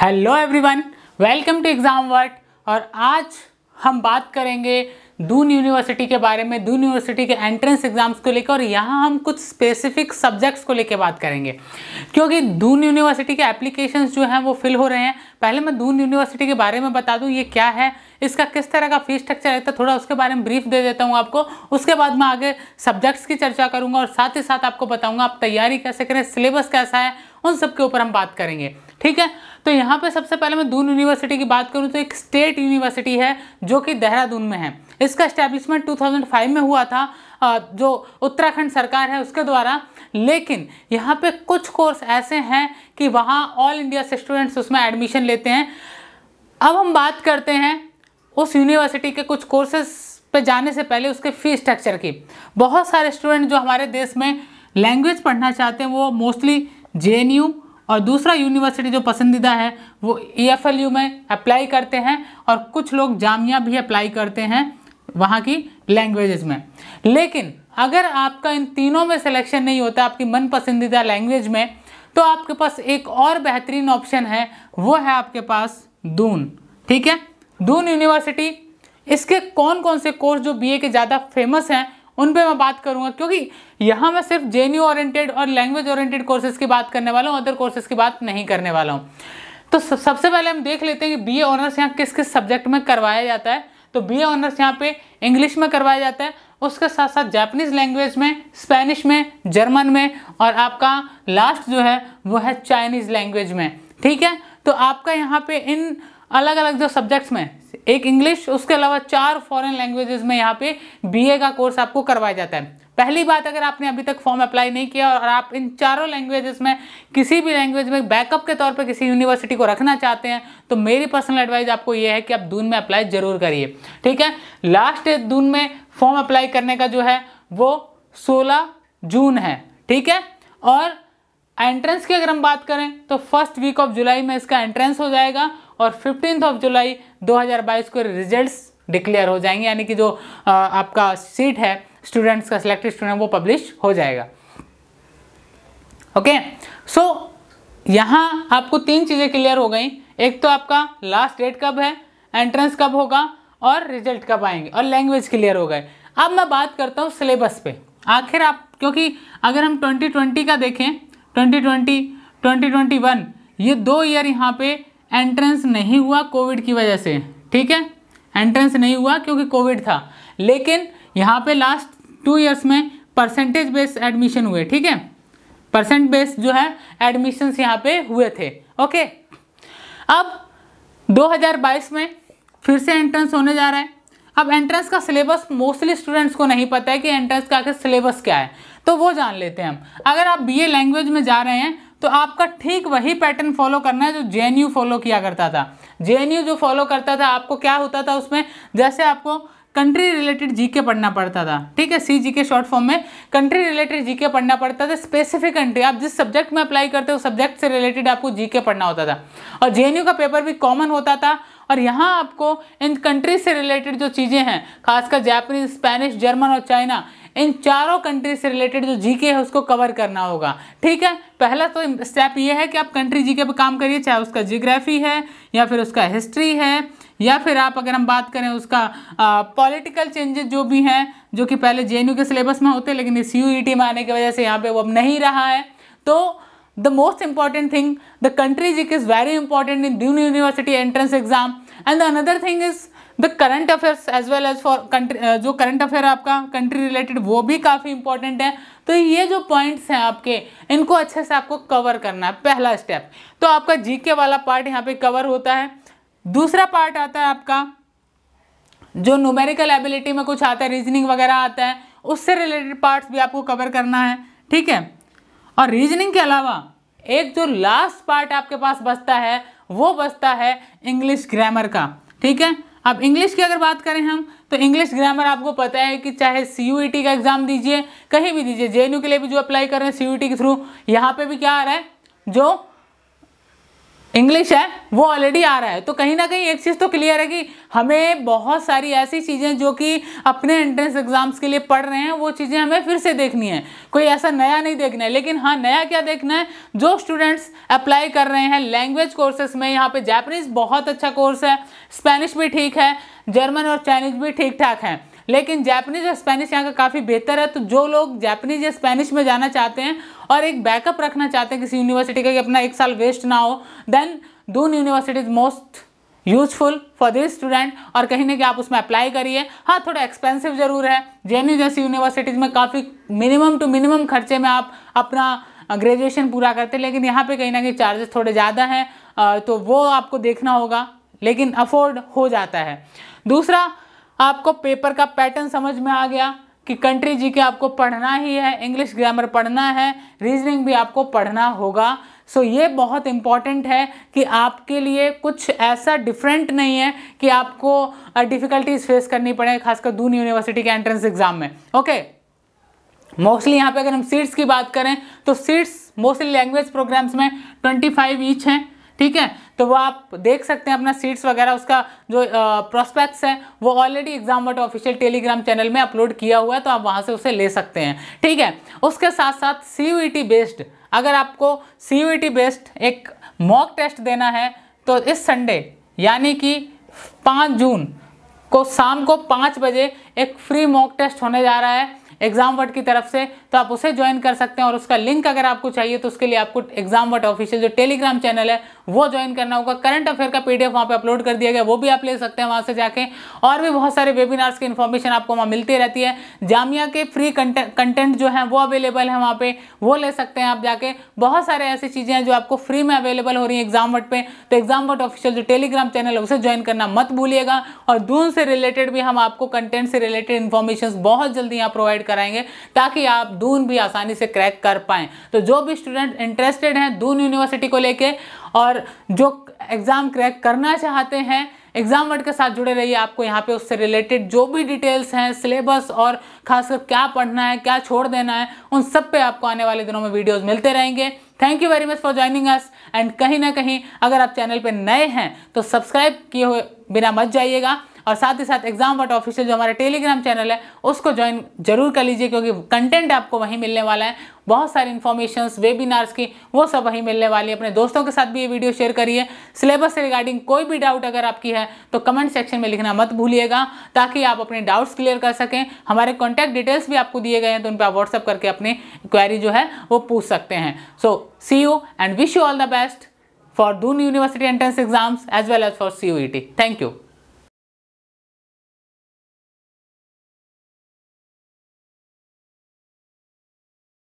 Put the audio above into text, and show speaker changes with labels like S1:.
S1: Hello everyone welcome to exam vert और आज हम बात करेंगे दून यूनिवर्सिटी के बारे में दून यूनिवर्सिटी के एंट्रेंस एग्ज़ाम्स को लेकर और यहाँ हम कुछ स्पेसिफिक सब्जेक्ट्स को लेकर बात करेंगे क्योंकि दून यूनिवर्सिटी के एप्लीकेशंस जो हैं वो फिल हो रहे हैं पहले मैं दून यूनिवर्सिटी के बारे में बता दूँ ये क्या है इसका किस तरह का फीस स्ट्रक्चर रहता है थोड़ा उसके बारे में ब्रीफ दे देता हूँ आपको उसके बाद मैं आगे सब्जेक्ट्स की चर्चा करूँगा और साथ ही साथ आपको बताऊँगा आप तैयारी कैसे करें सिलेबस कैसा है उन सब के ऊपर हम बात करेंगे ठीक है तो यहाँ पे सबसे पहले मैं दून यूनिवर्सिटी की बात करूँ तो एक स्टेट यूनिवर्सिटी है जो कि देहरादून में है इसका इस्टेब्लिशमेंट 2005 में हुआ था जो उत्तराखंड सरकार है उसके द्वारा लेकिन यहाँ पे कुछ कोर्स ऐसे हैं कि वहाँ ऑल इंडिया से स्टूडेंट्स उसमें एडमिशन लेते हैं अब हम बात करते हैं उस यूनिवर्सिटी के कुछ कोर्सेज पे जाने से पहले उसके फी स्ट्रक्चर की बहुत सारे स्टूडेंट जो हमारे देश में लैंग्वेज पढ़ना चाहते हैं वो मोस्टली जे एन यू और दूसरा यूनिवर्सिटी जो पसंदीदा है वो ई में अप्लाई करते हैं और कुछ लोग जामिया भी अप्लाई करते हैं वहाँ की लैंग्वेजेस में लेकिन अगर आपका इन तीनों में सिलेक्शन नहीं होता आपकी मन पसंदीदा लैंग्वेज में तो आपके पास एक और बेहतरीन ऑप्शन है वो है आपके पास दून ठीक है दून यूनिवर्सिटी इसके कौन कौन से कोर्स जो बीए के ज़्यादा फेमस हैं उन पे मैं बात करूँगा क्योंकि यहाँ मैं सिर्फ जे ओरिएंटेड और लैंग्वेज ओरिएंटेड कोर्सेज की बात करने वाला हूँ अदर कोर्सेज की बात नहीं करने वाला हूँ तो सबसे पहले हम देख लेते हैं कि बी ऑनर्स यहाँ किस किस सब्जेक्ट में करवाया जाता है तो बी ऑनर्स यहाँ पे इंग्लिश में करवाया जाता है उसके साथ साथ जापनीज लैंग्वेज में स्पेनिश में जर्मन में और आपका लास्ट जो है वो है चाइनीज़ लैंग्वेज में ठीक है तो आपका यहाँ पे इन अलग अलग जो सब्जेक्ट्स में से एक इंग्लिश उसके अलावा चार फॉरेन लैंग्वेजेस में यहाँ पे बीए का कोर्स आपको करवाया जाता है पहली बात अगर आपने अभी तक फॉर्म अप्लाई नहीं किया और आप इन चारों लैंग्वेजेस में किसी भी लैंग्वेज में बैकअप के तौर पर किसी यूनिवर्सिटी को रखना चाहते हैं तो मेरी पर्सनल एडवाइस आपको यह है कि आप दून में अप्लाई जरूर करिए ठीक है लास्ट दून में फॉर्म अप्लाई करने का जो है वो सोलह जून है ठीक है और एंट्रेंस की अगर हम बात करें तो फर्स्ट वीक ऑफ जुलाई में इसका एंट्रेंस हो जाएगा और फिफ्टीन ऑफ जुलाई 2022 को रिजल्ट्स डिक्लेयर हो जाएंगे यानी कि जो आ, आपका सीट है स्टूडेंट्स का सिलेक्टेड स्टूडेंट वो पब्लिश हो जाएगा ओके सो यहाँ आपको तीन चीज़ें क्लियर हो गई एक तो आपका लास्ट डेट कब है एंट्रेंस कब होगा और रिजल्ट कब आएंगे और लैंग्वेज क्लियर हो गए अब मैं बात करता हूँ सिलेबस पे आखिर आप क्योंकि अगर हम 2020 का देखें 2020 2021 ये दो ईयर यहाँ पे एंट्रेंस नहीं हुआ कोविड की वजह से ठीक है एंट्रेंस नहीं हुआ क्योंकि कोविड था लेकिन यहाँ पे लास्ट टू इयर्स में परसेंटेज बेस एडमिशन हुए ठीक है परसेंट बेस जो है एडमिशन यहाँ पे हुए थे ओके अब 2022 में फिर से एंट्रेंस होने जा रहा है अब एंट्रेंस का सिलेबस मोस्टली स्टूडेंट्स को नहीं पता है कि एंट्रेंस का आखिर सिलेबस क्या है तो वो जान लेते हैं हम अगर आप बीए लैंग्वेज में जा रहे हैं तो आपका ठीक वही पैटर्न फॉलो करना है जो जे फॉलो किया करता था जे जो फॉलो करता था आपको क्या होता था उसमें जैसे आपको कंट्री रिलेटेड जीके पढ़ना पड़ता था ठीक है सी जी के शॉर्ट फॉर्म में कंट्री रिलेटेड जीके पढ़ना पड़ता था स्पेसिफिक कंट्री आप जिस सब्जेक्ट में अप्लाई करते हो सब्जेक्ट से रिलेटेड आपको जीके पढ़ना होता था और जे का पेपर भी कॉमन होता था और यहाँ आपको इन कंट्री से रिलेटेड जो चीज़ें हैं खासकर जापनीज स्पेनिश जर्मन और चाइना इन चारों कंट्री से रिलेटेड जो जीके है उसको कवर करना होगा ठीक है पहला तो स्टेप ये है कि आप कंट्री जीके पे काम करिए चाहे उसका जियोग्राफी है या फिर उसका हिस्ट्री है या फिर आप अगर हम बात करें उसका पॉलिटिकल चेंजेस जो भी हैं जो कि पहले जे के सिलेबस में होते लेकिन इस यू e में आने की वजह से यहाँ पर वो अब नहीं रहा है तो the most important thing the country GK is very important in Doon University entrance exam and the another thing is the current affairs as well as for country जो करंट अफेयर आपका कंट्री रिलेटेड वो भी काफ़ी important है तो ये जो points हैं आपके इनको अच्छे से आपको कवर करना है पहला स्टेप तो आपका जीके वाला पार्ट यहाँ पे कवर होता है दूसरा पार्ट आता है आपका जो न्यूमेरिकल एबिलिटी में कुछ आता है रीजनिंग वगैरह आता है उससे रिलेटेड पार्ट्स भी आपको कवर करना है ठीक है और रीजनिंग के अलावा एक जो लास्ट पार्ट आपके पास बचता है वो बचता है इंग्लिश ग्रामर का ठीक है अब इंग्लिश की अगर बात करें हम तो इंग्लिश ग्रामर आपको पता है कि चाहे सी यू e का एग्ज़ाम दीजिए कहीं भी दीजिए जे के लिए भी जो अप्लाई कर रहे हैं सी e के थ्रू यहाँ पर भी क्या आ रहा है जो इंग्लिश है वो ऑलरेडी आ रहा है तो कहीं ना कहीं एक चीज़ तो क्लियर है कि हमें बहुत सारी ऐसी चीज़ें जो कि अपने एंट्रेंस एग्जाम्स के लिए पढ़ रहे हैं वो चीज़ें हमें फिर से देखनी है कोई ऐसा नया नहीं देखना है लेकिन हाँ नया क्या देखना है जो स्टूडेंट्स अप्लाई कर रहे हैं लैंग्वेज कोर्सेस में यहाँ पे जैपनीज़ बहुत अच्छा कोर्स है स्पेनिश भी ठीक है जर्मन और चाइनीज भी ठीक ठाक है लेकिन जैपनीज और स्पेनिश यहाँ का काफ़ी बेहतर है तो जो लोग जैपनीज या स्पेनिश में जाना चाहते हैं और एक बैकअप रखना चाहते हैं किसी यूनिवर्सिटी का कि अपना एक साल वेस्ट ना हो then Doon University is most useful for this student और कहीं ना कहीं आप उसमें अप्लाई करिए हाँ थोड़ा एक्सपेंसिव ज़रूर है जे जैसी यूनिवर्सिटीज़ में काफ़ी मिनिमम टू मिनिमम खर्चे में आप अपना ग्रेजुएशन पूरा करते हैं लेकिन यहाँ पे कहीं ना कहीं चार्जेस थोड़े ज़्यादा हैं तो वो आपको देखना होगा लेकिन अफोर्ड हो जाता है दूसरा आपको पेपर का पैटर्न समझ में आ गया कि कंट्री जी के आपको पढ़ना ही है इंग्लिश ग्रामर पढ़ना है रीजनिंग भी आपको पढ़ना होगा सो so, ये बहुत इम्पॉर्टेंट है कि आपके लिए कुछ ऐसा डिफरेंट नहीं है कि आपको डिफ़िकल्टीज फेस करनी पड़े खासकर दून यूनिवर्सिटी के एंट्रेंस एग्ज़ाम में ओके मोस्टली यहाँ पे अगर हम सीट्स की बात करें तो सीट्स मोस्टली लैंग्वेज प्रोग्राम्स में 25 ईच हैं ठीक है तो वो आप देख सकते हैं अपना सीट्स वगैरह उसका जो प्रोस्पेक्ट्स है वो ऑलरेडी एग्जाम वर्ट ऑफिशियल टेलीग्राम चैनल में अपलोड किया हुआ है तो आप वहाँ से उसे ले सकते हैं ठीक है उसके साथ साथ सी बेस्ड अगर आपको सी बेस्ड e एक मॉक टेस्ट देना है तो इस संडे यानी कि पाँच जून को शाम को पाँच बजे एक फ्री मॉक टेस्ट होने जा रहा है एग्ज़ाम वर्ड की तरफ से तो आप उसे ज्वाइन कर सकते हैं और उसका लिंक अगर आपको चाहिए तो उसके लिए आपको एग्जाम वट ऑफिशियल जो टेलीग्राम चैनल है वो ज्वाइन करना होगा करंट अफेयर का पीडीएफ वहाँ पे अपलोड कर दिया गया वो भी आप ले सकते हैं वहाँ से जाके और भी बहुत सारे वेबिनार्स की इन्फॉर्मेशन आपको वहाँ मिलती रहती है जामिया के फ्री कंटेंट जो है वो अवेलेबल है वहाँ पे वो ले सकते हैं आप जाके बहुत सारे ऐसी चीज़ें हैं जो आपको फ्री में अवेलेबल हो रही हैं एग्जाम वट पे तो एग्जाम वट ऑफिशियल जो टेलीग्राम चैनल है उसे ज्वाइन करना मत भूलिएगा और दून से रिलेटेड भी हम आपको कंटेंट से रिलेटेड इन्फॉर्मेशन बहुत जल्दी यहाँ प्रोवाइड कराएंगे ताकि आप दून भी आसानी से क्रैक कर पाएँ तो जो भी स्टूडेंट इंटरेस्टेड हैं दून यूनिवर्सिटी को लेके और जो एग्ज़ाम क्रैक करना चाहते हैं एग्जाम वर्ड के साथ जुड़े रहिए आपको यहाँ पे उससे रिलेटेड जो भी डिटेल्स हैं सिलेबस और खासकर क्या पढ़ना है क्या छोड़ देना है उन सब पे आपको आने वाले दिनों में वीडियोस मिलते रहेंगे thank you very much for joining us and कहीं ना कहीं अगर आप चैनल पे नए हैं तो सब्सक्राइब किए हुए बिना मत जाइएगा और साथ ही साथ एग्जाम वट ऑफिशियल जो हमारा टेलीग्राम चैनल है उसको ज्वाइन जरूर कर लीजिए क्योंकि कंटेंट आपको वहीं मिलने वाला है बहुत सारी इन्फॉर्मेशन वेबिनार्स की वो सब वहीं मिलने वाली है अपने दोस्तों के साथ भी ये वीडियो शेयर करिए सिलेबस से रिगार्डिंग कोई भी डाउट अगर आपकी है तो कमेंट सेक्शन में लिखना मत भूलिएगा ताकि आप अपने डाउट्स क्लियर कर सकें हमारे कॉन्टैक्ट डिटेल्स भी आपको दिए गए हैं तो उन पर आप व्हाट्सअप करके अपनी क्वेरी जो है वो पूछ सकते हैं so see you and wish you all the best for Dune University entrance exams as well as for CUET. Thank you.